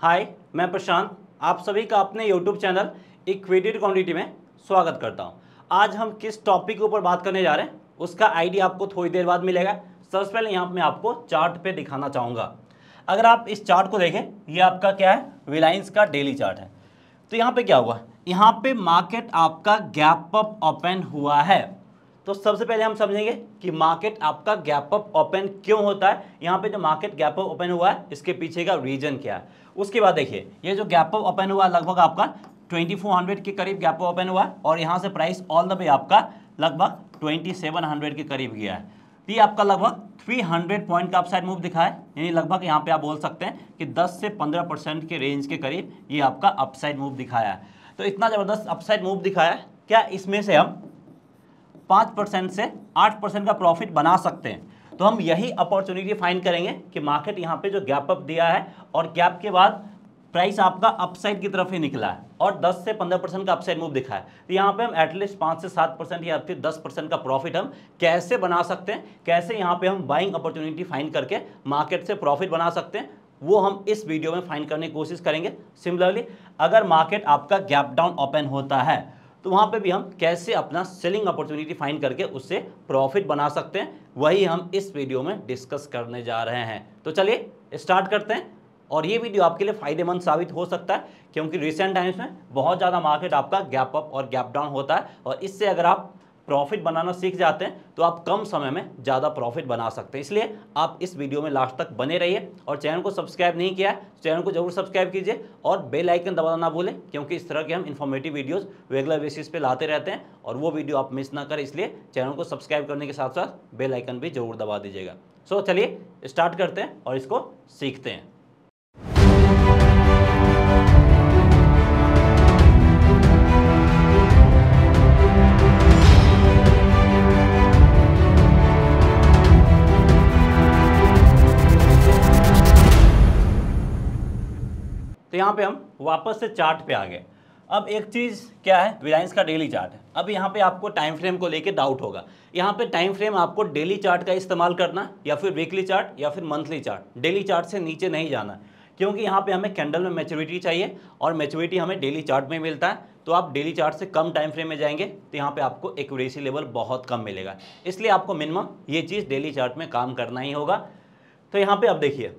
हाय मैं प्रशांत आप सभी का अपने यूट्यूब चैनल इक्विटेड क्वान्टिटी में स्वागत करता हूं आज हम किस टॉपिक के ऊपर बात करने जा रहे हैं उसका आईडी आपको थोड़ी देर बाद मिलेगा सबसे पहले यहाँ मैं आपको चार्ट पे दिखाना चाहूँगा अगर आप इस चार्ट को देखें ये आपका क्या है रिलायंस का डेली चार्ट है तो यहाँ पे क्या हुआ यहाँ पे मार्केट आपका गैप अप ओपन हुआ है तो सबसे पहले हम समझेंगे कि मार्केट आपका गैप अप ओपन क्यों होता है यहाँ पे जो मार्केट गैप अप ओपन हुआ है इसके पीछे का रीजन क्या है उसके बाद देखिए ये जो गैप ओपन हुआ लगभग आपका 2400 के करीब गैप ओपन हुआ और यहाँ से प्राइस ऑल द वे आपका लगभग 2700 के करीब गया है तो ये आपका लगभग 300 पॉइंट का अपसाइड मूव दिखा है यानी लगभग यहाँ पे आप बोल सकते हैं कि 10 से 15 परसेंट के रेंज के करीब ये आपका अपसाइड मूव दिखाया है तो इतना ज़बरदस्त अपसाइड मूव दिखाया है क्या इसमें से हम पाँच परसेंट से आठ परसेंट का प्रॉफिट बना सकते हैं तो हम यही अपॉर्चुनिटी फाइन करेंगे कि मार्केट यहाँ पे जो गैप अप दिया है और गैप के बाद प्राइस आपका अपसाइड की तरफ ही निकला है और 10 से 15 परसेंट का अपसाइड मूव दिखा है तो यहाँ पे हम एटलीस्ट 5 से 7 परसेंट या फिर 10 परसेंट का प्रॉफिट हम कैसे बना सकते हैं कैसे यहाँ पे हम बाइंग अपॉर्चुनिटी फाइन करके मार्केट से प्रॉफिट बना सकते हैं वो हम इस वीडियो में फाइन करने की कोशिश करेंगे सिमिलरली अगर मार्केट आपका गैप डाउन ओपन होता है तो वहाँ पे भी हम कैसे अपना सेलिंग अपॉर्चुनिटी फाइंड करके उससे प्रॉफिट बना सकते हैं वही हम इस वीडियो में डिस्कस करने जा रहे हैं तो चलिए स्टार्ट करते हैं और ये वीडियो आपके लिए फायदेमंद साबित हो सकता है क्योंकि रिसेंट टाइम्स में बहुत ज़्यादा मार्केट आपका गैप अप और गैप डाउन होता है और इससे अगर आप प्रॉफिट बनाना सीख जाते हैं तो आप कम समय में ज़्यादा प्रॉफिट बना सकते हैं इसलिए आप इस वीडियो में लास्ट तक बने रहिए और चैनल को सब्सक्राइब नहीं किया है तो चैनल को जरूर सब्सक्राइब कीजिए और बेल आइकन दबाना ना भूलें क्योंकि इस तरह के हम इन्फॉर्मेटिव वीडियोस रेगुलर बेसिस पे लाते रहते हैं और वो वीडियो आप मिस ना करें इसलिए चैनल को सब्सक्राइब करने के साथ साथ बेलाइकन भी जरूर दबा दीजिएगा सो चलिए स्टार्ट करते हैं और इसको सीखते हैं तो यहाँ पे हम वापस से चार्ट पे आ गए अब एक चीज़ क्या है रिलायंस का डेली चार्ट है अब यहाँ पे आपको टाइम फ्रेम को लेके डाउट होगा यहाँ पे टाइम फ्रेम आपको डेली चार्ट का इस्तेमाल करना या फिर वीकली चार्ट या फिर मंथली चार्ट डेली चार्ट से नीचे नहीं जाना क्योंकि यहाँ पे हमें कैंडल में मेच्योरिटी चाहिए और मेच्योरिटी हमें डेली चार्ट में मिलता है तो आप डेली चार्ट से कम टाइम फ्रेम में जाएंगे तो यहाँ पे आपको एक्यूरेसी लेवल बहुत कम मिलेगा इसलिए आपको मिनिमम ये चीज़ डेली चार्ट में काम करना ही होगा तो यहाँ पे आप देखिए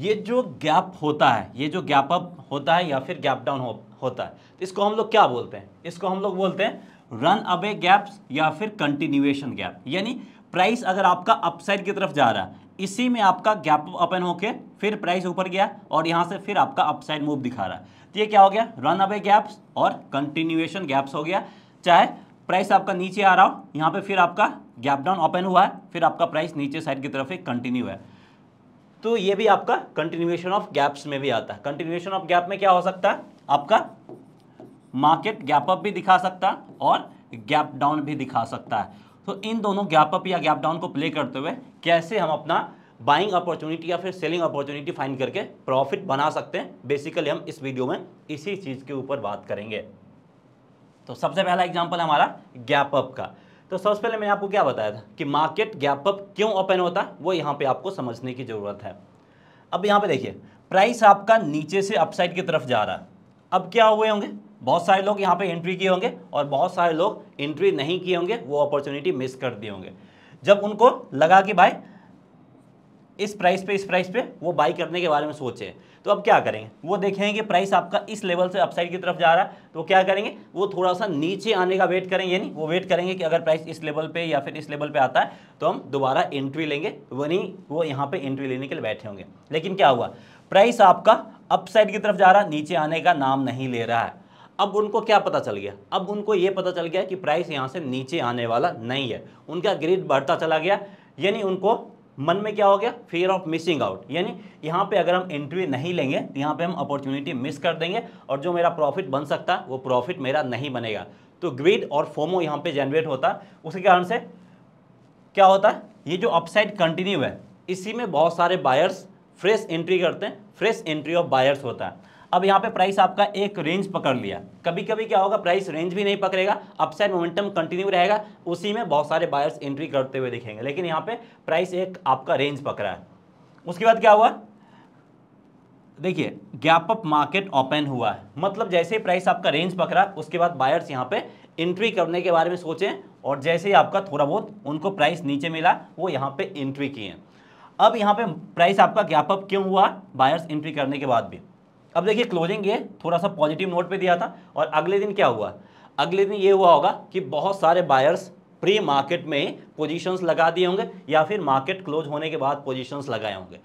ये जो गैप होता है ये जो गैप अप होता है या फिर गैप डाउन हो, होता है तो इसको हम लोग क्या बोलते हैं इसको हम लोग बोलते हैं रन अवे गैप्स या फिर कंटिन्यूएशन गैप यानी प्राइस अगर आपका अपसाइड की तरफ जा रहा है इसी में आपका गैप अपन होके फिर प्राइस ऊपर गया और यहाँ से फिर आपका अपसाइड मूव दिखा रहा है तो ये क्या हो गया रन अवे गैप्स और कंटिन्यूएशन गैप्स हो गया चाहे प्राइस आपका नीचे आ रहा हो यहाँ पर फिर आपका गैप डाउन ओपन हुआ है फिर आपका प्राइस नीचे साइड की तरफ एक कंटिन्यू है तो ये भी आपका कंटिन्यूएशन ऑफ गैप्स में भी आता है कंटिन्यूएशन ऑफ गैप में क्या हो सकता है आपका मार्केट गैप अप भी दिखा सकता है और गैप डाउन भी दिखा सकता है तो इन दोनों गैप अप या गैप डाउन को प्ले करते हुए कैसे हम अपना बाइंग अपॉर्चुनिटी या फिर सेलिंग अपॉर्चुनिटी फाइंड करके प्रॉफिट बना सकते हैं बेसिकली हम इस वीडियो में इसी चीज़ के ऊपर बात करेंगे तो सबसे पहला एग्जाम्पल हमारा गैप अप का तो सबसे पहले मैंने आपको क्या बताया था कि मार्केट गैप अप क्यों ओपन होता है वो यहाँ पे आपको समझने की ज़रूरत है अब यहाँ पे देखिए प्राइस आपका नीचे से अपसाइड की तरफ जा रहा है अब क्या हुए होंगे बहुत सारे लोग यहाँ पे एंट्री किए होंगे और बहुत सारे लोग एंट्री नहीं किए होंगे वो अपॉर्चुनिटी मिस कर दिए होंगे जब उनको लगा कि भाई इस प्राइस पे इस प्राइस पे वो बाई करने के बारे में सोचे तो अब क्या करेंगे वो देखेंगे कि प्राइस आपका इस लेवल से अपसाइड की तरफ जा रहा है तो क्या करेंगे वो थोड़ा सा नीचे आने का वेट करेंगे यानी वो वेट करेंगे कि अगर प्राइस इस लेवल पे या फिर इस लेवल पे आता है तो हम दोबारा एंट्री लेंगे वहीं वो यहाँ पर एंट्री लेने के लिए बैठे होंगे लेकिन क्या हुआ प्राइस आपका अपसाइड की तरफ जा रहा नीचे आने का नाम नहीं ले रहा है अब उनको क्या पता चल गया अब उनको ये पता चल गया कि प्राइस यहाँ से नीचे आने वाला नहीं है उनका ग्रिड बढ़ता चला गया यानी उनको मन में क्या हो गया फेयर ऑफ मिसिंग आउट यानी यहाँ पे अगर हम एंट्री नहीं लेंगे तो यहाँ पे हम अपॉर्चुनिटी मिस कर देंगे और जो मेरा प्रॉफिट बन सकता है वो प्रॉफिट मेरा नहीं बनेगा तो ग्रीड और फोमो यहाँ पे जनरेट होता है उसके कारण से क्या होता है ये जो अपसाइड कंटिन्यू है इसी में बहुत सारे बायर्स फ्रेश एंट्री करते हैं फ्रेश एंट्री ऑफ बायर्स होता है अब यहाँ पे प्राइस आपका एक रेंज पकड़ लिया कभी कभी क्या होगा प्राइस रेंज भी नहीं पकड़ेगा अपसाइड मोमेंटम कंटिन्यू रहेगा उसी में बहुत सारे बायर्स एंट्री करते हुए दिखेंगे लेकिन यहाँ पे प्राइस एक आपका रेंज पकड़ा है उसके बाद क्या हुआ देखिए गैप अप मार्केट ओपन हुआ है मतलब जैसे ही प्राइस आपका रेंज पकड़ा उसके बाद बायर्स यहाँ पे एंट्री करने के बारे में सोचें और जैसे ही आपका थोड़ा बहुत उनको प्राइस नीचे मिला वो यहाँ पे एंट्री किए अब यहाँ पे प्राइस आपका गैप अप क्यों हुआ बायर्स एंट्री करने के बाद भी अब देखिए क्लोजिंग ये थोड़ा सा पॉजिटिव नोट पे दिया था और अगले दिन क्या हुआ अगले दिन ये हुआ होगा कि बहुत सारे बायर्स प्री मार्केट में पोजीशंस लगा दिए होंगे या फिर मार्केट क्लोज होने के बाद पोजीशंस लगाए होंगे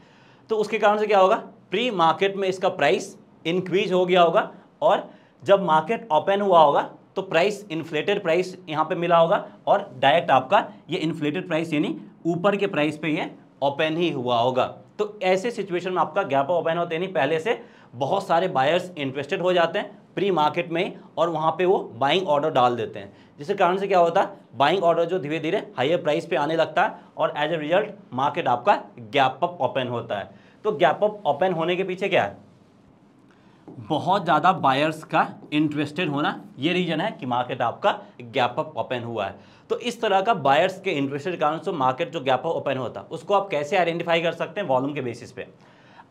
तो उसके कारण से क्या होगा प्री मार्केट में इसका प्राइस इंक्रीज हो गया होगा और जब मार्केट ओपन हुआ होगा तो प्राइस इन्फ्लेटेड प्राइस यहाँ पर मिला होगा और डायरेक्ट आपका ये इन्फ्लेटेड प्राइस यानी ऊपर के प्राइस पर यह ओपन ही हुआ होगा तो ऐसे सिचुएशन में आपका गैप ओपन होते नहीं पहले से बहुत सारे बायर्स इंटरेस्टेड हो जाते हैं प्री मार्केट में और वहाँ पे वो बाइंग ऑर्डर डाल देते हैं जिसके कारण से क्या होता है बाइंग ऑर्डर जो धीरे धीरे हाइयर प्राइस पे आने लगता है और एज ए रिजल्ट मार्केट आपका गैप अप ओपन होता है तो गैप अप ओपन होने के पीछे क्या है बहुत ज़्यादा बायर्स का इंटरेस्टेड होना ये रीज़न है कि मार्केट आपका गैप अप ओपन हुआ है तो इस तरह का बायर्स के इंटरेस्टेड कारण से मार्केट जो गैप अप ओपन होता है उसको आप कैसे आइडेंटिफाई कर सकते हैं वॉल्यूम के बेसिस पे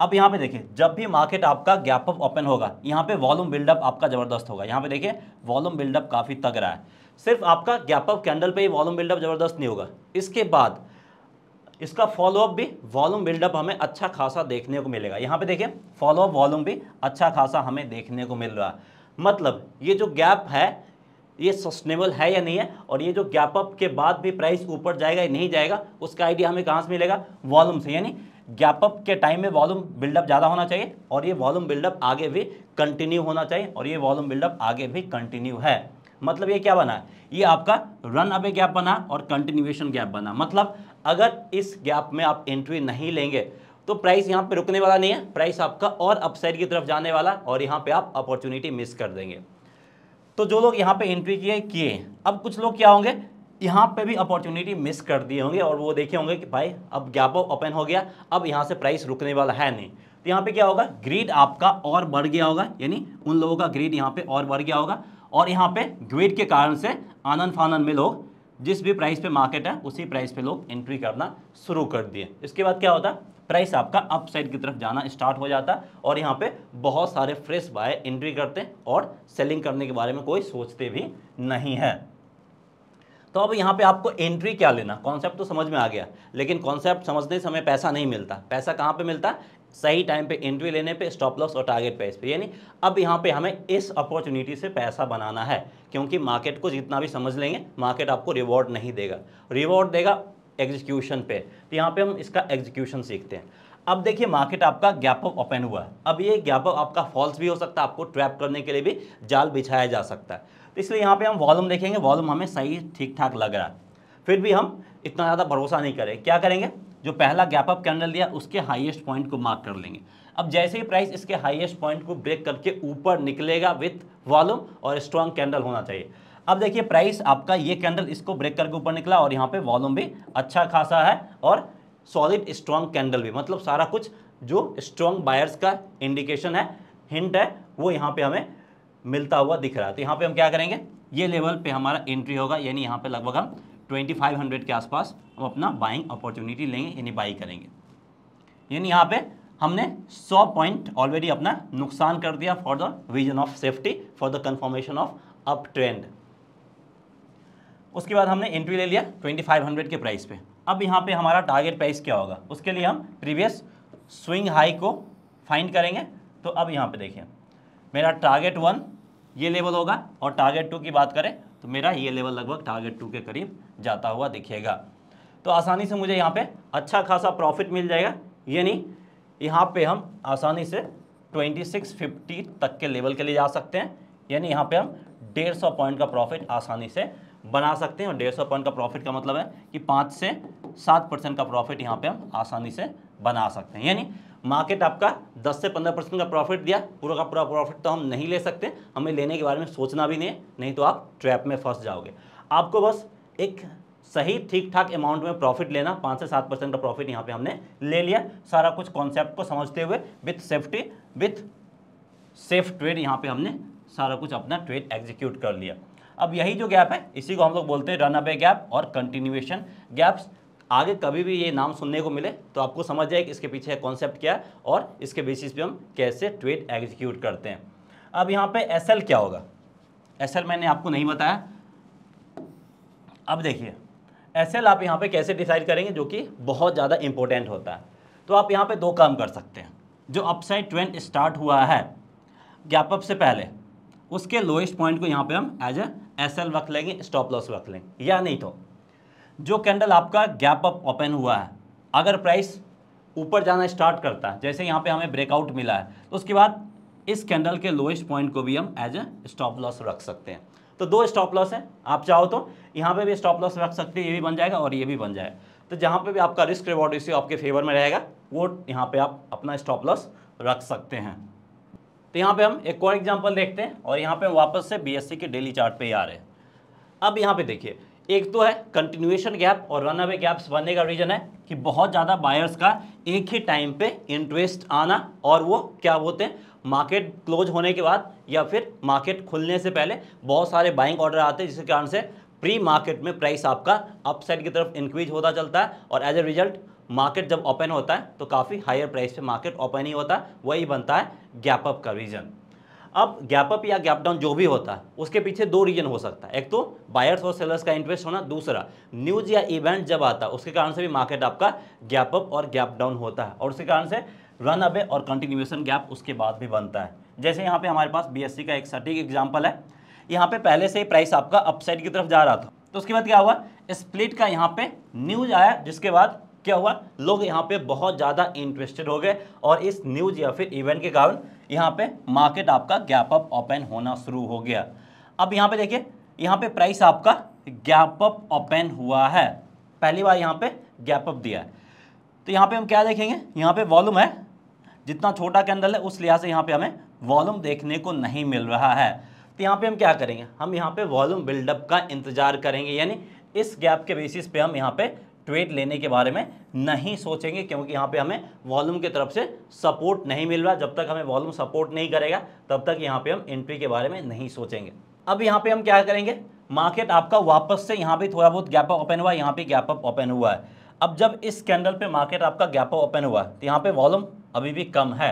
अब यहाँ पे देखिए जब भी मार्केट आपका गैप अप ओपन होगा यहाँ पे वॉल्यूम बिल्डअप आपका जबरदस्त होगा यहाँ पे देखिए वॉल्यूम बिल्डअप काफ़ी तगड़ा है सिर्फ आपका गैप अप कैंडल पे ही वॉल्यूम बिल्डअप जबरदस्त नहीं होगा इसके बाद इसका फॉलोअप भी वॉल्यूम बिल्डअप हमें अच्छा खासा देखने को मिलेगा यहाँ पे देखिए फॉलोअप वॉल्यूम भी अच्छा खासा हमें देखने को मिल रहा है मतलब ये जो गैप है ये सस्टेनेबल है या नहीं है और ये जो गैप अप के बाद भी प्राइस ऊपर जाएगा या नहीं जाएगा उसका आइडिया हमें कहाँ से मिलेगा वॉल्यूम से यानी गैप अप के टाइम में वॉल्यूम बिल्डअप ज़्यादा होना चाहिए और ये वॉल्यूम बिल्डअप आगे भी कंटिन्यू होना चाहिए और ये वॉल्यूम बिल्डअप आगे भी कंटिन्यू है मतलब ये क्या बना ये आपका रन अवे गैप बना और कंटिन्यूएशन गैप बना मतलब अगर इस गैप में आप एंट्री नहीं लेंगे तो प्राइस यहाँ पे रुकने वाला नहीं है प्राइस आपका और अपसाइड की तरफ जाने वाला और यहाँ पे आप अपॉर्चुनिटी मिस कर देंगे तो जो लोग यहाँ पे एंट्री किए किए अब कुछ लोग क्या होंगे यहाँ पे भी अपॉर्चुनिटी मिस कर दिए होंगे और वो देखे होंगे कि भाई अब गैपो ओपन हो गया अब यहाँ से प्राइस रुकने वाला है नहीं तो यहाँ पे क्या होगा ग्रीड आपका और बढ़ गया होगा यानी उन लोगों का ग्रीड यहाँ पे और बढ़ गया होगा और यहाँ पे ग्रीड के कारण से आनंद फानंद में लोग जिस भी प्राइस पे मार्केट है उसी प्राइस पे लोग एंट्री करना शुरू कर दिए इसके बाद क्या होता प्राइस आपका अपसाइड की तरफ जाना स्टार्ट हो जाता और यहाँ पे बहुत सारे फ्रेश बाय एंट्री करते और सेलिंग करने के बारे में कोई सोचते भी नहीं है तो अब यहाँ पे आपको एंट्री क्या लेना कॉन्सेप्ट तो समझ में आ गया लेकिन कॉन्सेप्ट समझने समय पैसा नहीं मिलता पैसा कहाँ पे मिलता सही टाइम पे एंट्री लेने पे स्टॉप लॉस और टारगेट प्राइस पे यानी अब यहाँ पे हमें इस अपॉर्चुनिटी से पैसा बनाना है क्योंकि मार्केट को जितना भी समझ लेंगे मार्केट आपको रिवॉर्ड नहीं देगा रिवॉर्ड देगा एग्जीक्यूशन पे तो यहाँ पर हम इसका एग्जीक्यूशन सीखते हैं अब देखिए मार्केट आपका गैप अप ओपन हुआ है अब ये गैप अप आपका फॉल्स भी हो सकता है आपको ट्रैप करने के लिए भी जाल बिछाया जा सकता है तो इसलिए यहाँ पे हम वॉल्यूम देखेंगे वॉल्यूम हमें सही ठीक ठाक लग रहा है फिर भी हम इतना ज़्यादा भरोसा नहीं करें क्या करेंगे जो पहला गैप अप कैंडल दिया उसके हाइएस्ट पॉइंट को मार्क कर लेंगे अब जैसे ही प्राइस इसके हाइएस्ट पॉइंट को ब्रेक करके ऊपर निकलेगा विथ वॉल्यूम और स्ट्रॉन्ग कैंडल होना चाहिए अब देखिए प्राइस आपका ये कैंडल इसको ब्रेक करके ऊपर निकला और यहाँ पे वॉल्यूम भी अच्छा खासा है और सॉलिड स्ट्रॉन्ग कैंडल भी मतलब सारा कुछ जो स्ट्रॉन्ग बायर्स का इंडिकेशन है हिंट है वो यहाँ पे हमें मिलता हुआ दिख रहा है तो यहाँ पे हम क्या करेंगे ये लेवल पे हमारा एंट्री होगा यानी यहाँ पे लगभग हम 2500 के आसपास हम अपना बाइंग अपॉर्चुनिटी लेंगे यानी बाई करेंगे यानी यहाँ पे हमने 100 पॉइंट ऑलरेडी अपना नुकसान कर दिया for the vision of safety for the confirmation of up trend उसके बाद हमने एंट्री ले लिया ट्वेंटी के प्राइस पर अब यहाँ पर हमारा टारगेट प्राइस क्या होगा उसके लिए हम प्रीवियस स्विंग हाई को फाइंड करेंगे तो अब यहाँ पर देखिए मेरा टारगेट वन ये लेवल होगा और टारगेट टू की बात करें तो मेरा ये लेवल लगभग टारगेट टू के करीब जाता हुआ दिखेगा तो आसानी से मुझे यहाँ पे अच्छा खासा प्रॉफिट मिल जाएगा यानी यहाँ पे हम आसानी से 2650 तक के लेवल के लिए जा सकते हैं यानी यहाँ पे हम 150 पॉइंट का प्रॉफिट आसानी से बना सकते हैं और सौ पॉइंट का प्रॉफिट का मतलब है कि पाँच से सात परसेंट का प्रॉफिट यहाँ पे हम आसानी से बना सकते हैं यानी मार्केट आपका 10 से 15 परसेंट का प्रॉफिट दिया पूरा का पूरा प्रॉफिट तो हम नहीं ले सकते हमें लेने के बारे में सोचना भी नहीं है नहीं तो आप ट्रैप में फंस जाओगे आपको बस एक सही ठीक ठाक अमाउंट में प्रॉफिट लेना पाँच से सात परसेंट का प्रॉफिट यहाँ पे हमने ले लिया सारा कुछ कॉन्सेप्ट को समझते हुए with safety with safe trade यहाँ पे हमने सारा कुछ अपना ट्रेड एग्जीक्यूट कर लिया अब यही जो गैप है इसी को हम लोग बोलते हैं रन अवे गैप और कंटिन्यूएशन गैप्स आगे कभी भी ये नाम सुनने को मिले तो आपको समझ जाए कि इसके पीछे कॉन्सेप्ट क्या है और इसके बेसिस पे हम कैसे ट्रेड एग्जीक्यूट करते हैं अब यहाँ पे एस क्या होगा एस मैंने आपको नहीं बताया अब देखिए एस आप यहाँ पे कैसे डिसाइड करेंगे जो कि बहुत ज़्यादा इंपॉर्टेंट होता है तो आप यहाँ पर दो काम कर सकते हैं जो अपसाइड ट्रेंड स्टार्ट हुआ है गैप अप से पहले उसके लोएस्ट पॉइंट को यहाँ पे हम एज ए एस एल रख लेंगे स्टॉप लॉस रख लेंगे या नहीं तो जो कैंडल आपका गैप अप ओपन हुआ है अगर प्राइस ऊपर जाना स्टार्ट करता है जैसे यहाँ पे हमें ब्रेकआउट मिला है तो उसके बाद इस कैंडल के लोएस्ट पॉइंट को भी हम एज ए स्टॉप लॉस रख सकते हैं तो दो स्टॉप लॉस है आप चाहो तो यहाँ पे भी स्टॉप लॉस रख सकते हैं ये भी बन जाएगा और ये भी बन जाएगा तो जहाँ पे भी आपका रिस्क रिवॉर्ड इसी आपके फेवर में रहेगा वो यहाँ पे आप अपना स्टॉप लॉस रख सकते हैं तो यहाँ पे हम एक और एग्जांपल देखते हैं और यहाँ पे वापस से बीएससी के डेली चार्ट पे ही आ रहे हैं अब यहाँ पे देखिए एक तो है कंटिन्यूएशन गैप और रन अवे गैप्स बनने का रीजन है कि बहुत ज़्यादा बायर्स का एक ही टाइम पे इंटरेस्ट आना और वो क्या बोलते हैं मार्केट क्लोज होने के बाद या फिर मार्केट खुलने से पहले बहुत सारे बाइंग ऑर्डर आते हैं जिसके कारण से प्री मार्केट में प्राइस आपका अपसाइड की तरफ इंक्रीज होता चलता है और एज ए रिजल्ट मार्केट जब ओपन होता है तो काफ़ी हायर प्राइस पे मार्केट ओपन ही होता है वही बनता है गैप अप का रीजन अब गैप अप या गैप डाउन जो भी होता है उसके पीछे दो रीजन हो सकता है एक तो बायर्स और सेलर्स का इंटरेस्ट होना दूसरा न्यूज या इवेंट जब आता है उसके कारण से भी मार्केट आपका गैप अप और गैप डाउन होता है और उसके कारण से रन अवे और कंटिन्यूएशन गैप उसके बाद भी बनता है जैसे यहाँ पे हमारे पास बी का एक सटीक एग्जाम्पल है यहाँ पे पहले से ही प्राइस आपका अपसाइड की तरफ जा रहा था तो उसके बाद क्या हुआ स्प्लिट का यहाँ पे न्यूज आया जिसके बाद क्या हुआ लोग यहाँ पे बहुत ज़्यादा इंटरेस्टेड हो गए और इस न्यूज या फिर इवेंट के कारण यहाँ पे मार्केट आपका गैप अप ओपन होना शुरू हो गया अब यहाँ पे देखिए यहाँ पे प्राइस आपका गैप अप ओपन हुआ है पहली बार यहाँ पे गैप अप दिया है तो यहाँ पे हम क्या देखेंगे यहाँ पे वॉल्यूम है जितना छोटा कैंडल है उस लिहाज से यहाँ पे हमें वॉल्यूम देखने को नहीं मिल रहा है तो यहाँ पे हम क्या करेंगे हम यहाँ पे वॉल्यूम बिल्डअप का इंतजार करेंगे यानी इस गैप के बेसिस पे हम यहाँ पे ट्रेड लेने के बारे में नहीं सोचेंगे क्योंकि यहाँ पे हमें वॉल्यूम की तरफ से सपोर्ट नहीं मिल रहा जब तक हमें वॉल्यूम सपोर्ट नहीं करेगा तब तक यहाँ पे हम एंट्री के बारे में नहीं सोचेंगे अब यहाँ पे हम क्या करेंगे मार्केट आपका वापस से यहाँ पे थोड़ा बहुत गैप अप ओपन हुआ है यहाँ पे गैप अप ओपन हुआ है अब जब इस कैंडल पर मार्केट आपका गैप अप ओपन हुआ है तो यहाँ पे वॉल्यूम अभी भी कम है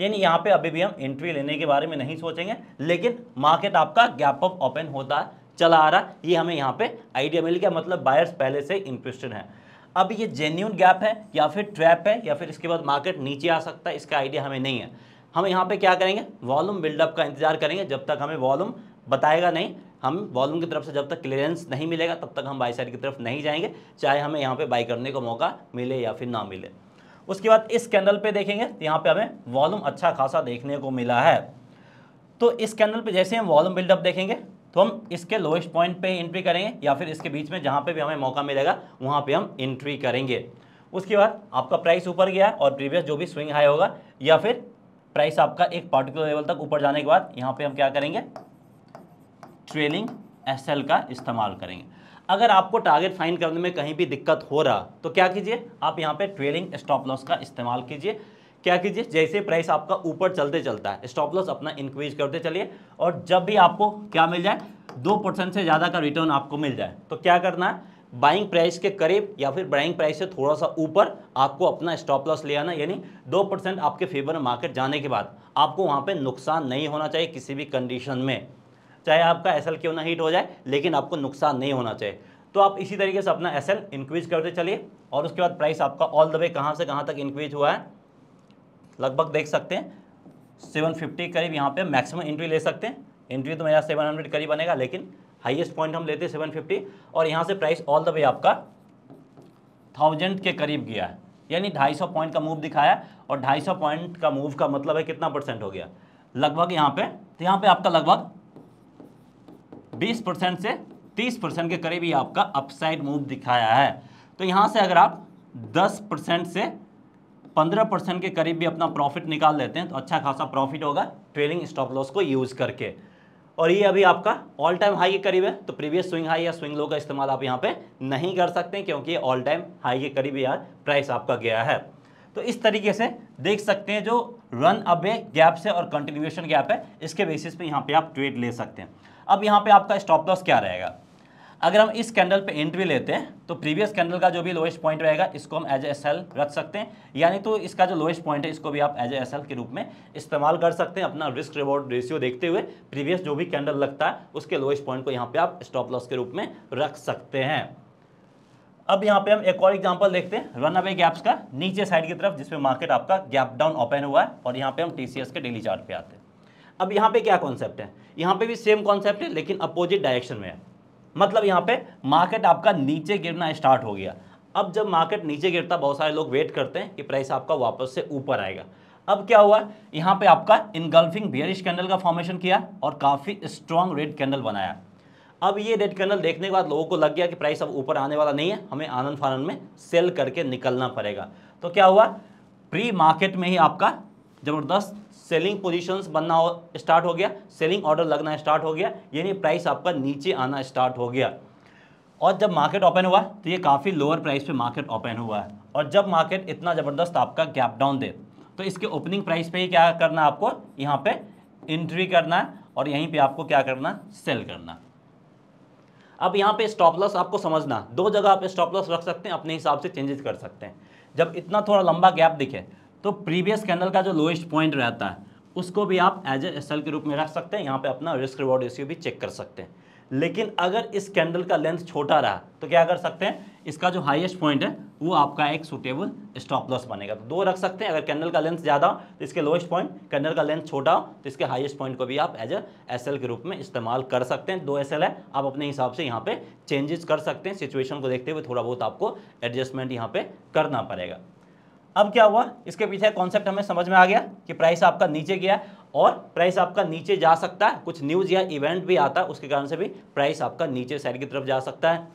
यानी यहाँ पे अभी भी हम एंट्री लेने के बारे में नहीं सोचेंगे लेकिन मार्केट आपका गैप अप ओपन होता है चला आ रहा है ये हमें यहाँ पे आइडिया मिल गया मतलब बायर्स पहले से इंटरेस्टेड हैं अब ये जेन्यून गैप है या फिर ट्रैप है या फिर इसके बाद मार्केट नीचे आ सकता है इसका आइडिया हमें नहीं है हम यहाँ पे क्या करेंगे वॉल्यूम बिल्डअप का इंतजार करेंगे जब तक हमें वॉल्यूम बताएगा नहीं हम वॉल्यूम की तरफ से जब तक क्लियरेंस नहीं मिलेगा तब तक हम बाई साइड की तरफ नहीं जाएंगे चाहे हमें यहाँ पे बाई करने का मौका मिले या फिर ना मिले उसके बाद इस कैंडल पे देखेंगे तो यहाँ पे हमें वॉल्यूम अच्छा खासा देखने को मिला है तो इस कैंडल पे जैसे हम वॉल्यूम बिल्डअप देखेंगे तो हम इसके लोएस्ट पॉइंट पे एंट्री करेंगे या फिर इसके बीच में जहाँ पे भी हमें मौका मिलेगा वहाँ पे हम एंट्री करेंगे उसके बाद आपका प्राइस ऊपर गया और प्रीवियस जो भी स्विंग हाई होगा या फिर प्राइस आपका एक पार्टिकुलर लेवल तक ऊपर जाने के बाद यहाँ पे हम क्या करेंगे ट्रेलिंग एस का इस्तेमाल करेंगे अगर आपको टारगेट फाइन करने में कहीं भी दिक्कत हो रहा तो क्या कीजिए आप यहाँ पर ट्रेलिंग स्टॉप लॉस का इस्तेमाल कीजिए क्या कीजिए जैसे प्राइस आपका ऊपर चलते चलता है स्टॉप लॉस अपना इंक्रीज करते चलिए और जब भी आपको क्या मिल जाए दो परसेंट से ज़्यादा का रिटर्न आपको मिल जाए तो क्या करना है बाइंग प्राइस के करीब या फिर बाइंग प्राइस से थोड़ा सा ऊपर आपको अपना स्टॉप लॉस ले आना यानी दो परसेंट आपके फेवर में मार्केट जाने के बाद आपको वहाँ पर नुकसान नहीं होना चाहिए किसी भी कंडीशन में चाहे आपका एस क्यों ना हीट हो जाए लेकिन आपको नुकसान नहीं होना चाहिए तो आप इसी तरीके से अपना एस एल इंक्रीज करते चलिए और उसके बाद प्राइस आपका ऑल द वे कहाँ से कहाँ तक इंक्रीज हुआ है लगभग देख सकते हैं सेवन फिफ्टी करीब यहाँ पे मैक्सिमम एंट्री ले सकते हैं एंट्री तो मेरा सेवन हंड्रेड करीब बनेगा लेकिन हाईएस्ट पॉइंट हम लेते हैं सेवन फिफ्टी और यहाँ से प्राइस ऑल द वे आपका थाउजेंड के करीब गया है यानी ढाई सौ पॉइंट का मूव दिखाया और ढाई सौ पॉइंट का मूव का मतलब है कितना परसेंट हो गया लगभग यहाँ पे तो यहाँ पे आपका लगभग बीस परसेंट से तीस परसेंट के करीब ही आपका अपसाइड मूव दिखाया है तो यहाँ से अगर आप दस परसेंट से पंद्रह परसेंट के करीब भी अपना प्रॉफिट निकाल लेते हैं तो अच्छा खासा प्रॉफिट होगा ट्रेलिंग स्टॉप लॉस को यूज़ करके और ये अभी आपका ऑल टाइम हाई के करीब है तो प्रीवियस स्विंग हाई या स्विंग लो का इस्तेमाल आप यहाँ पे नहीं कर सकते क्योंकि ऑल टाइम हाई के करीब यार प्राइस आपका गया है तो इस तरीके से देख सकते हैं जो रन अबे गैप से और कंटिन्यूएशन गैप है इसके बेसिस पे यहाँ पे आप ट्रेड ले सकते हैं अब यहाँ पे आपका स्टॉप लॉस क्या रहेगा अगर हम इस कैंडल पे एंट्री लेते हैं तो प्रीवियस कैंडल का जो भी लोएस्ट पॉइंट रहेगा इसको हम एज एस एल रख सकते हैं यानी तो इसका जो लोएस्ट पॉइंट है इसको भी आप एज एस एल के रूप में इस्तेमाल कर सकते हैं अपना रिस्क रिवॉर्ड रेशियो देखते हुए प्रीवियस जो भी कैंडल लगता है उसके लोएस्ट पॉइंट को यहाँ पे आप स्टॉप लॉस के रूप में रख सकते हैं अब यहाँ पे हम एक और एग्जांपल देखते हैं रन अवे गैप्स का नीचे साइड की तरफ जिसमें मार्केट आपका गैप डाउन ओपन हुआ है और यहाँ पे हम टीसीएस के डेली चार्ट पे आते हैं अब यहाँ पे क्या कॉन्सेप्ट है यहाँ पे भी सेम कॉन्सेप्ट है लेकिन अपोजिट डायरेक्शन में है मतलब यहाँ पे मार्केट आपका नीचे गिरना स्टार्ट हो गया अब जब मार्केट नीचे गिरता बहुत सारे लोग वेट करते हैं कि प्राइस आपका वापस से ऊपर आएगा अब क्या हुआ यहाँ पे आपका इनगल्फिंग बियरिश कैंडल का फॉर्मेशन किया और काफ़ी स्ट्रॉन्ग रेड कैंडल बनाया अब ये रेड कैंडल देखने के बाद लोगों को लग गया कि प्राइस अब ऊपर आने वाला नहीं है हमें आनंद फानंद में सेल करके निकलना पड़ेगा तो क्या हुआ प्री मार्केट में ही आपका ज़बरदस्त सेलिंग पोजीशंस बनना स्टार्ट हो गया सेलिंग ऑर्डर लगना स्टार्ट हो गया यानी प्राइस आपका नीचे आना स्टार्ट हो गया और जब मार्केट ओपन हुआ तो ये काफ़ी लोअर प्राइस पे मार्केट ओपन हुआ है और जब मार्केट इतना ज़बरदस्त आपका गैप डाउन दे तो इसके ओपनिंग प्राइस पे ही क्या करना आपको यहाँ पे एंट्री करना है और यहीं पे आपको क्या करना सेल करना अब यहाँ पे स्टॉप लॉस आपको समझना दो जगह आप स्टॉप लॉस रख सकते हैं अपने हिसाब से चेंजेस कर सकते हैं जब इतना थोड़ा लंबा गैप दिखे तो प्रीवियस कैंडल का जो लोएस्ट पॉइंट रहता है उसको भी आप एज ए एस के रूप में रख सकते हैं यहाँ पे अपना रिस्क रिवॉर्ड रेशियो भी चेक कर सकते हैं लेकिन अगर इस कैंडल का लेंथ छोटा रहा तो क्या कर सकते हैं इसका जो हाईएस्ट पॉइंट है वो आपका एक सुटेबल स्टॉप लॉस बनेगा तो दो रख सकते हैं अगर कैंडल का लेंथ ज़्यादा तो इसके लोएस्ट पॉइंट कैंडल का लेंथ छोटा हो तो इसके हाईएस्ट पॉइंट को भी आप एज ए एस के रूप में इस्तेमाल कर सकते हैं दो एस है आप अपने हिसाब से यहाँ पर चेंजेस कर सकते हैं सिचुएशन को देखते हुए थोड़ा बहुत आपको एडजस्टमेंट यहाँ पर करना पड़ेगा अब क्या हुआ इसके पीछे कॉन्सेप्ट हमें समझ में आ गया कि प्राइस आपका नीचे गया और प्राइस आपका नीचे जा सकता है कुछ न्यूज़ या इवेंट भी आता है उसके कारण से भी प्राइस आपका नीचे साइड की तरफ जा सकता है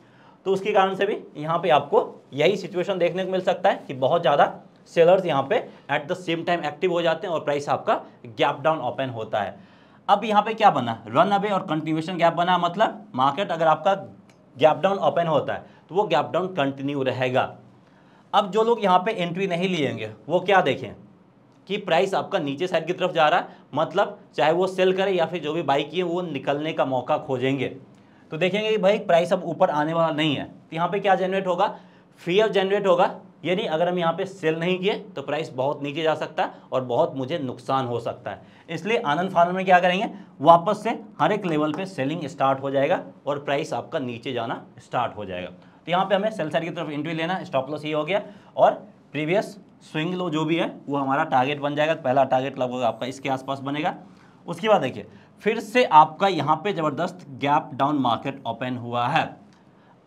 तो उसके कारण से भी यहाँ पे आपको यही सिचुएशन देखने को मिल सकता है कि बहुत ज़्यादा सेलर्स यहाँ पे at the same time active हो जाते हैं और प्राइस आपका गैप डाउन ओपन होता है अब यहाँ पे क्या बना रन अवे और कंटिन्यूशन गैप बना मतलब मार्केट अगर आपका गैप डाउन ओपन होता है तो वो गैप डाउन कंटिन्यू रहेगा अब जो लोग यहाँ पे एंट्री नहीं लिएंगे वो क्या देखें कि प्राइस आपका नीचे साइड की तरफ जा रहा है मतलब चाहे वो सेल करें या फिर जो भी बाई किए वो निकलने का मौका खोजेंगे तो देखेंगे कि भाई प्राइस अब ऊपर आने वाला नहीं है तो यहाँ पर क्या जनरेट होगा फीयर जनरेट होगा यानी अगर हम यहाँ पे सेल नहीं किए तो प्राइस बहुत नीचे जा सकता है और बहुत मुझे नुकसान हो सकता है इसलिए आनंद फानंद में क्या करेंगे वापस से हर एक लेवल पे सेलिंग स्टार्ट हो जाएगा और प्राइस आपका नीचे जाना स्टार्ट हो जाएगा तो यहाँ पे हमें सेल साइड की तरफ एंट्री लेना स्टॉप लॉस ये हो गया और प्रीवियस स्विंग लो जो भी है वो हमारा टारगेट बन जाएगा पहला टारगेट लगभग आपका इसके आसपास बनेगा उसके बाद देखिए फिर से आपका यहाँ पे ज़बरदस्त गैप डाउन मार्केट ओपन हुआ है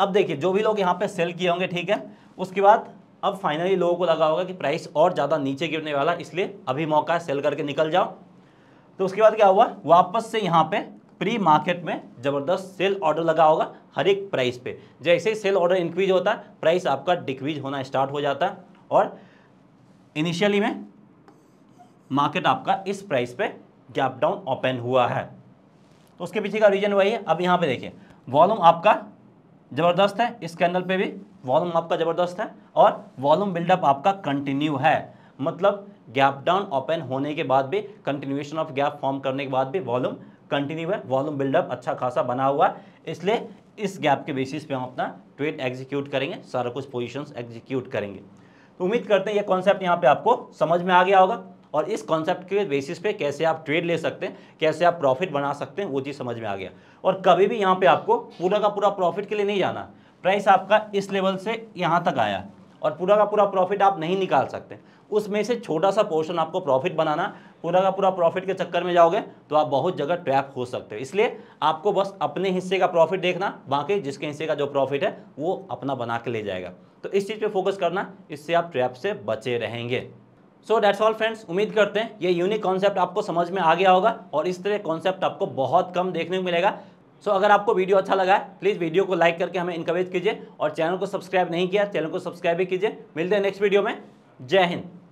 अब देखिए जो भी लोग यहाँ पे सेल किए होंगे ठीक है उसके बाद अब फाइनली लोगों को लगा होगा कि प्राइस और ज़्यादा नीचे गिरने वाला इसलिए अभी मौका है सेल करके निकल जाओ तो उसके बाद क्या हुआ वापस से यहाँ पे प्री मार्केट में ज़बरदस्त सेल ऑर्डर लगा होगा हर एक प्राइस पे जैसे ही सेल ऑर्डर इंक्रीज होता है प्राइस आपका डिक्रीज होना स्टार्ट हो जाता है और इनिशियली में मार्केट आपका इस प्राइस पे गैप डाउन ओपन हुआ है तो उसके पीछे का रीजन वही है अब यहाँ पे देखिए वॉल्यूम आपका ज़बरदस्त है इस कैंडल पे भी वॉल्यूम आपका ज़बरदस्त है और वॉल्यूम बिल्डअप आपका कंटिन्यू है मतलब गैप डाउन ओपन होने के बाद भी कंटिन्यूएशन ऑफ गैप फॉर्म करने के बाद भी वॉल्यूम कंटिन्यू है वॉल्यूम बिल्डअप अच्छा खासा बना हुआ है इसलिए इस गैप के बेसिस पे हम अपना ट्रेड एग्जीक्यूट करेंगे सारा कुछ पोजीशंस एग्जीक्यूट करेंगे तो उम्मीद करते हैं ये कॉन्सेप्ट यहाँ पे आपको समझ में आ गया होगा और इस कॉन्सेप्ट के बेसिस पे कैसे आप ट्रेड ले सकते हैं कैसे आप प्रॉफिट बना सकते हैं वो चीज़ समझ में आ गया और कभी भी यहाँ पे आपको पूरा का पूरा प्रॉफिट के लिए नहीं जाना प्राइस आपका इस लेवल से यहाँ तक आया और पूरा का पूरा प्रॉफिट आप नहीं निकाल सकते उसमें से छोटा सा पोर्शन आपको प्रॉफिट बनाना पूरा का पूरा प्रॉफिट के चक्कर में जाओगे तो आप बहुत जगह ट्रैप हो सकते हो इसलिए आपको बस अपने हिस्से का प्रॉफिट देखना बाकी जिसके हिस्से का जो प्रॉफिट है वो अपना बना के ले जाएगा तो इस चीज़ पर फोकस करना इससे आप ट्रैप से बचे रहेंगे सो डैट्स ऑल फ्रेंड्स उम्मीद करते हैं ये यूनिक कॉन्सेप्ट आपको समझ में आ गया होगा और इस तरह कॉन्सेप्ट आपको बहुत कम देखने को मिलेगा सो so, अगर आपको वीडियो अच्छा लगा है प्लीज़ वीडियो को लाइक करके हमें इनकरेज कीजिए और चैनल को सब्सक्राइब नहीं किया चैनल को सब्सक्राइब भी कीजिए मिलते हैं नेक्स्ट वीडियो में जय हिंद